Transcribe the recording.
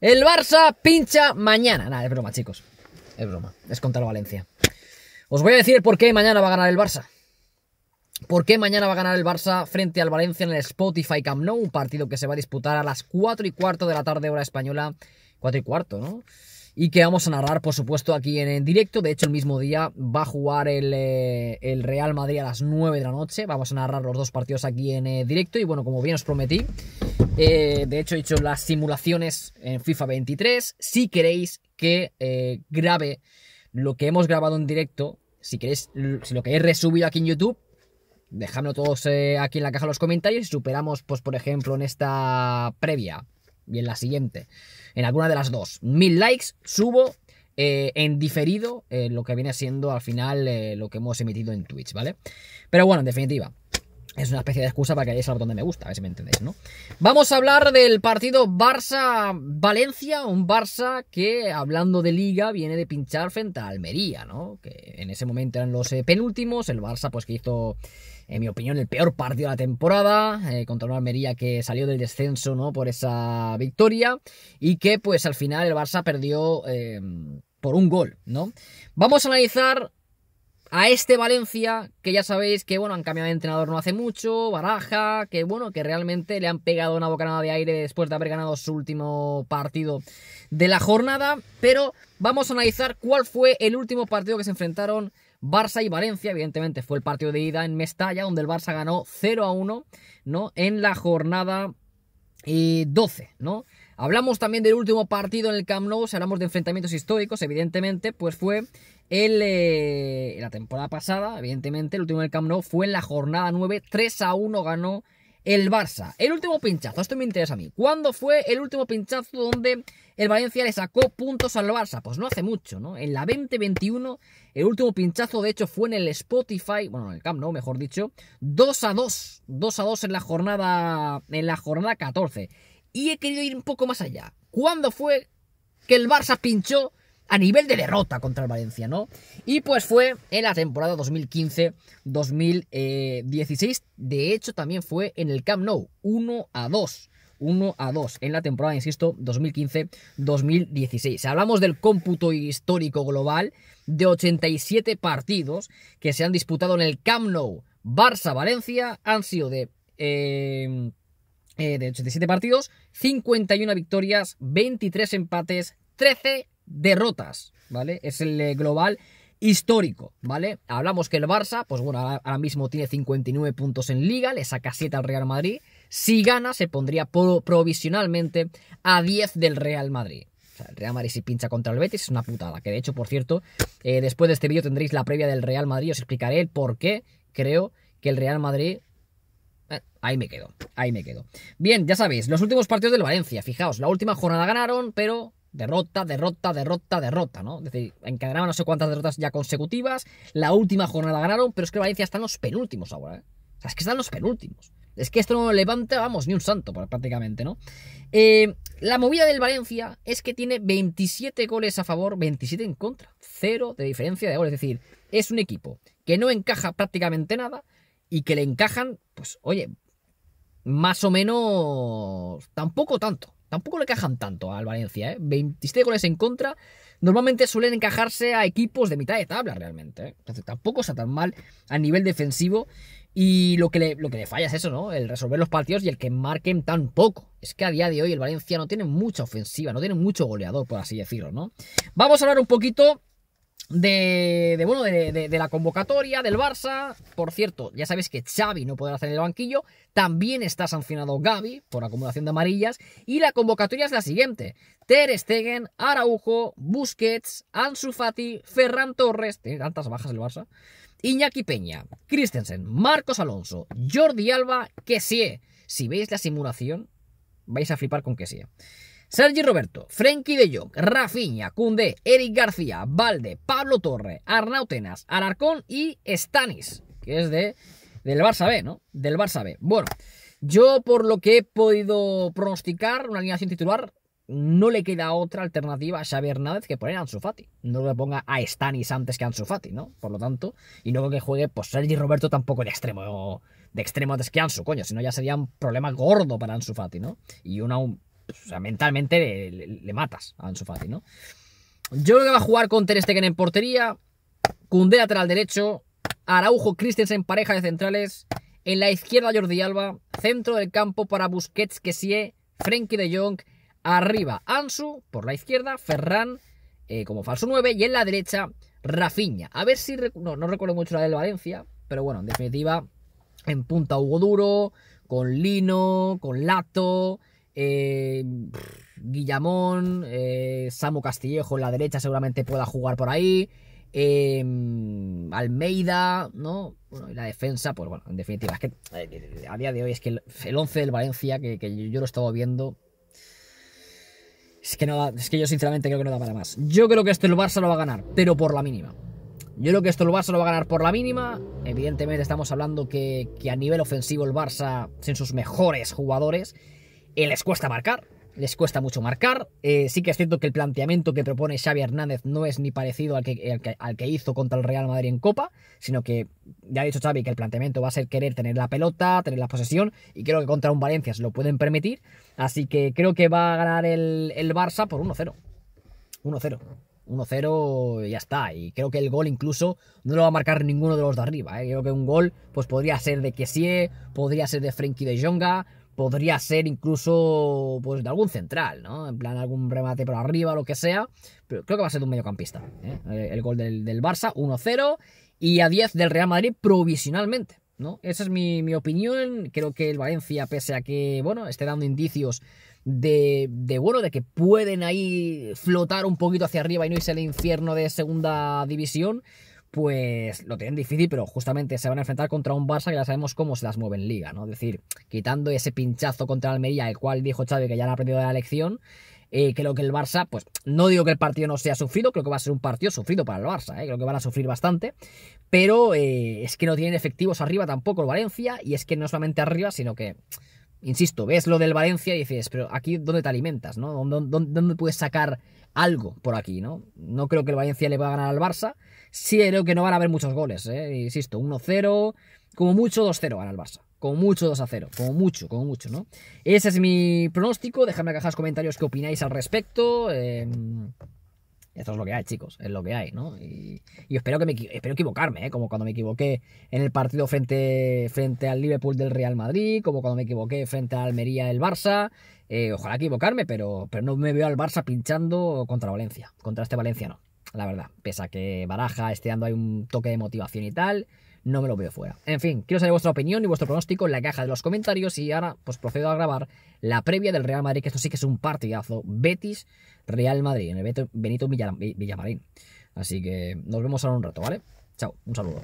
El Barça pincha mañana. Nada, es broma, chicos. Es broma. Es contra el Valencia. Os voy a decir por qué mañana va a ganar el Barça. ¿Por qué mañana va a ganar el Barça frente al Valencia en el Spotify Camp Nou? Un partido que se va a disputar a las 4 y cuarto de la tarde, hora española. 4 y cuarto, ¿no? Y que vamos a narrar, por supuesto, aquí en, directo. De hecho, el mismo día va a jugar el, eh, Real Madrid a las 9 de la noche. Vamos a narrar los dos partidos aquí en eh, directo. Y bueno, como bien os prometí, eh, de hecho, he hecho las simulaciones en FIFA 23. Si queréis que eh, grabe lo que hemos grabado en directo, si queréis, si lo queréis resubido aquí en YouTube, dejadmelo todos eh, aquí en la caja de los comentarios. Superamos, pues, por ejemplo, en esta previa y en la siguiente, en alguna de las dos, mil likes, subo en diferido lo que viene siendo al final lo que hemos emitido en Twitch, ¿vale? Pero bueno, en definitiva, es una especie de excusa para que vayáis a botón me gusta, a ver si me entendéis, ¿no? Vamos a hablar del partido Barça-Valencia, un Barça que, hablando de liga, viene de pinchar frente a Almería, ¿no? Que en ese momento eran los eh, penúltimos, el Barça pues que hizo en mi opinión, el peor partido de la temporada, eh, contra una Almería que salió del descenso ¿no? por esa victoria y que pues al final el Barça perdió eh, por un gol. ¿no? Vamos a analizar a este Valencia, que ya sabéis que, bueno, han cambiado de entrenador no hace mucho, Baraja, que, bueno, que realmente le han pegado una bocanada de aire después de haber ganado su último partido de la jornada, pero vamos a analizar cuál fue el último partido que se enfrentaron Barça y Valencia, evidentemente fue el partido de ida en Mestalla, donde el Barça ganó 0 a 1, ¿no? En la jornada 12, eh, ¿no? Hablamos también del último partido en el Camp Nou, si hablamos de enfrentamientos históricos, evidentemente, pues fue el, eh, la temporada pasada, evidentemente, el último en el Camp Nou fue en la jornada 9, 3 a 1 ganó el Barça. El último pinchazo, esto me interesa a mí. ¿Cuándo fue el último pinchazo donde el Valencia le sacó puntos al Barça? Pues no hace mucho, ¿no? En la 2021, el último pinchazo, de hecho, fue en el Spotify, bueno, en el Camp, Nou, Mejor dicho, 2 a 2, 2 a 2 en la jornada, en la jornada 14. Y he querido ir un poco más allá. ¿Cuándo fue que el Barça pinchó a nivel de derrota contra el Valencia, ¿no? Y pues fue en la temporada 2015-2016. Eh, de hecho, también fue en el Camp Nou, 1 a 2. 1 a 2 en la temporada, insisto, 2015-2016. Hablamos del cómputo histórico global de 87 partidos que se han disputado en el Camp Nou. Barça-Valencia han sido de... Eh, eh, de 87 partidos, 51 victorias, 23 empates, 13 derrotas, ¿vale? Es el eh, global histórico, ¿vale? Hablamos que el Barça, pues bueno, ahora, mismo tiene 59 puntos en liga, le saca 7 al Real Madrid. Si gana, se pondría provisionalmente a 10 del Real Madrid. O sea, el Real Madrid si pincha contra el Betis es una putada. Que de hecho, por cierto, eh, después de este vídeo tendréis la previa del Real Madrid. Os explicaré el por qué creo que el Real Madrid Ahí me quedo, ahí me quedo. Bien, ya sabéis, los últimos partidos del Valencia. Fijaos, la última jornada ganaron, pero derrota, derrota, derrota, derrota, ¿no? Es decir, encadenaban no sé cuántas derrotas ya consecutivas. La última jornada ganaron, pero es que Valencia está en los penúltimos ahora, ¿eh? O sea, es que están los penúltimos. Es que esto no levanta, vamos, ni un santo prácticamente, ¿no? Eh, la movida del Valencia es que tiene 27 goles a favor, 27 en contra. Cero de diferencia de goles. Es decir, es un equipo que no encaja prácticamente nada, y que le encajan, pues oye, más o menos, tampoco tanto. Tampoco le encajan tanto al Valencia, ¿eh? 27 goles en contra. Normalmente suelen encajarse a equipos de mitad de tabla realmente. ¿eh? Entonces tampoco está tan mal a nivel defensivo. Y lo que, le, lo que le falla es eso, ¿no? El resolver los partidos y el que marquen tan poco. Es que a día de hoy el Valencia no tiene mucha ofensiva, no tiene mucho goleador, por así decirlo, ¿no? Vamos a hablar un poquito de, bueno, de, la convocatoria del Barça. Por cierto, ya sabéis que Xavi no podrá hacer el banquillo. También está sancionado Gaby por acumulación de amarillas. Y la convocatoria es la siguiente: Ter Stegen, Araujo, Busquets, Ansu Fati, Ferran Torres. Tiene tantas bajas el Barça. Iñaki Peña, Christensen, Marcos Alonso, Jordi Alba, Kessie. Si veis la simulación, vais a flipar con Kessie. Sergi Roberto, Frenkie de Jong, Rafinha, Cunde, Eric García, Valde, Pablo Torre, Arnautenas, Alarcón y Stanis, que es de, del Barça B, ¿no? Del Barça B. Bueno, yo por lo que he podido pronosticar una alineación titular, no le queda otra alternativa a Xavi Hernández que poner a Ansu Fati. No le ponga a Stanis antes que a Ansu Fati, ¿no? Por lo tanto, y luego que juegue pues Sergi Roberto tampoco de extremo de extremo antes que Ansu, coño, si no ya sería un problema gordo para Ansu Fati, ¿no? Y una, un, pues, o sea, mentalmente le, matas a Ansu Fati, ¿no? Yo creo que va a jugar con Ter Stegen en portería, Cundé lateral derecho, Araujo Christensen pareja de centrales, en la izquierda Jordi Alba, centro del campo para Busquets, Kessie, Frenkie de Jong, arriba Ansu por la izquierda, Ferran eh, como falso 9 y en la derecha Rafiña. A ver si no, no recuerdo mucho la del Valencia, pero bueno, en definitiva en punta Hugo Duro, con Lino, con Lato, eh, Guillamón, eh, Samu Castillejo en la derecha seguramente pueda jugar por ahí. Eh, Almeida, ¿no? Bueno, y la defensa, pues bueno, en definitiva, es que eh, a día de hoy es que el, once 11 del Valencia, que, yo, lo he estado viendo, es que, no es que yo sinceramente creo que no da para más. Yo creo que esto el Barça lo va a ganar, pero por la mínima. Yo creo que esto el Barça lo va a ganar por la mínima. Evidentemente estamos hablando que, que a nivel ofensivo el Barça, sin sus mejores jugadores, les cuesta marcar, les cuesta mucho marcar. Eh, sí que es cierto que el planteamiento que propone Xavi Hernández no es ni parecido al que, hizo contra el Real Madrid en Copa, sino que ya ha dicho Xavi que el planteamiento va a ser querer tener la pelota, tener la posesión, y creo que contra un Valencia se lo pueden permitir. Así que creo que va a ganar el, Barça por 1-0. 1-0. 1-0 ya está. Y creo que el gol incluso no lo va a marcar ninguno de los de arriba. Eh. Creo que un gol pues podría ser de Kessie, podría ser de Frenkie de Jonga, podría ser incluso pues de algún central, ¿no? En plan algún remate por arriba, lo que sea. Pero creo que va a ser de un mediocampista. ¿eh? Eh, el, gol del, Barça, 1-0 y a 10 del Real Madrid provisionalmente. ¿no? Esa es mi, opinión. Creo que el Valencia, pese a que bueno, esté dando indicios de, de, bueno, de que pueden ahí flotar un poquito hacia arriba y no irse al infierno de segunda división pues lo tienen difícil, pero justamente se van a enfrentar contra un Barça que ya sabemos cómo se las mueve en liga, ¿no? Es decir, quitando ese pinchazo contra Almería, el cual dijo Xavi que ya han aprendido de la lección, creo eh, que el Barça, pues no digo que el partido no sea sufrido, creo que va a ser un partido sufrido para el Barça, eh, creo que van a sufrir bastante, pero eh, es que no tienen efectivos arriba tampoco el Valencia, y es que no solamente arriba, sino que Insisto, ves lo del Valencia y dices, pero aquí dónde te alimentas, ¿no? ¿Dónde, puedes sacar algo por aquí, ¿no? No creo que el Valencia le va a ganar al Barça. Sí creo que no van a haber muchos goles, ¿eh? Insisto, 1-0, como mucho 2-0 gana el Barça. Como mucho 2-0, como mucho, como mucho, ¿no? Ese es mi pronóstico. Dejadme en los comentarios qué opináis al respecto. Em, esto es lo que hay, chicos, es lo que hay, ¿no? Y, espero que me espero equivocarme, ¿eh? como cuando me equivoqué en el partido frente, frente al Liverpool del Real Madrid, como cuando me equivoqué frente al Almería del Barça. Eh, ojalá equivocarme, pero, pero no me veo al Barça pinchando contra Valencia. Contra este Valencia no, la verdad. Pese a que Baraja esté dando ahí un toque de motivación y tal no me lo veo fuera. En fin, quiero saber vuestra opinión y vuestro pronóstico en la caja de los comentarios y ahora pues procedo a grabar la previa del Real Madrid, que esto sí que es un partidazo. Betis, Real Madrid, en el Benito Villamarín. Así que nos vemos ahora un rato, ¿vale? Chao, un saludo.